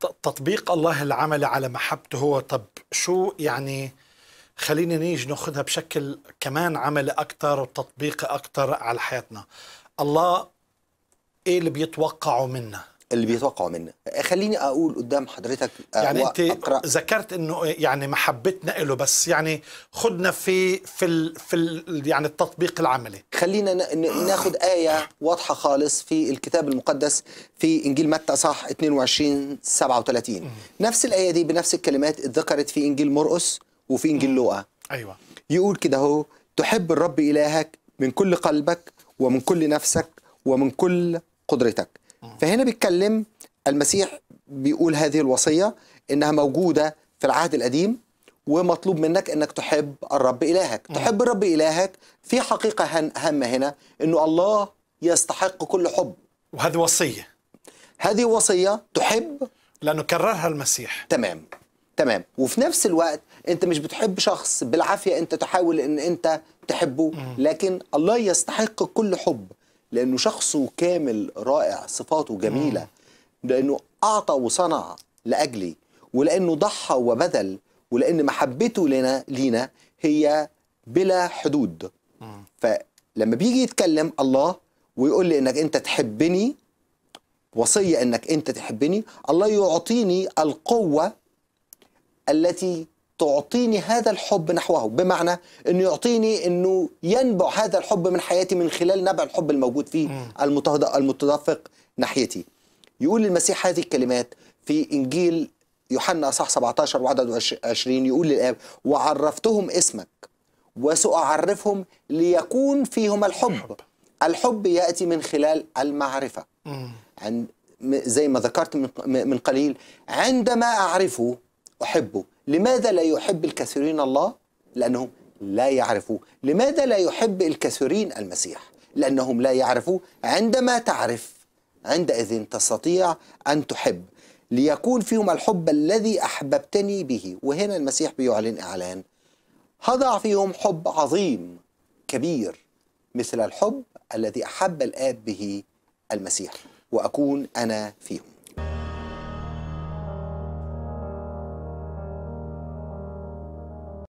تطبيق الله العمل على محبته هو طب شو يعني خلينا نيجي ناخذها بشكل كمان عمل اكثر وتطبيق اكثر على حياتنا الله ايه اللي بيتوقعه منا اللي بيتوقعوا منا آه، خليني اقول قدام حضرتك آه، يعني انت انت ذكرت انه يعني محبتنا له بس يعني خدنا في في الـ في الـ يعني التطبيق العملي خلينا ناخد ايه واضحه خالص في الكتاب المقدس في انجيل متى صح 22 37 نفس الايه دي بنفس الكلمات اتذكرت في انجيل مرقس وفي انجيل لوقا ايوه يقول كده اهو تحب الرب الهك من كل قلبك ومن كل نفسك ومن كل قدرتك فهنا بيتكلم المسيح بيقول هذه الوصية إنها موجودة في العهد القديم ومطلوب منك انك تحب الرب الهك م. تحب الرب الهك في حقيقه هامه هنا انه الله يستحق كل حب وهذه وصيه هذه وصيه تحب لانه كررها المسيح تمام تمام وفي نفس الوقت انت مش بتحب شخص بالعافيه انت تحاول ان انت تحبه م. لكن الله يستحق كل حب لانه شخصه كامل رائع صفاته جميله لانه اعطى وصنع لاجلي ولانه ضحى وبذل ولان محبته لنا لينا هي بلا حدود فلما بيجي يتكلم الله ويقول لي انك انت تحبني وصيه انك انت تحبني الله يعطيني القوه التي تعطيني هذا الحب نحوه بمعنى انه يعطيني انه ينبع هذا الحب من حياتي من خلال نبع الحب الموجود فيه المتدفق ناحيتي يقول المسيح هذه الكلمات في انجيل يوحنا اصح 17 وعدد 20 يقول للاب وعرفتهم اسمك وسأعرفهم ليكون فيهم الحب الحب ياتي من خلال المعرفه عند زي ما ذكرت من قليل عندما اعرفه أحبه لماذا لا يحب الكثيرين الله؟ لأنهم لا يعرفوه لماذا لا يحب الكثيرين المسيح؟ لأنهم لا يعرفوه عندما تعرف عندئذ تستطيع أن تحب ليكون فيهم الحب الذي أحببتني به وهنا المسيح بيعلن إعلان هضع فيهم حب عظيم كبير مثل الحب الذي أحب الآب به المسيح وأكون أنا فيهم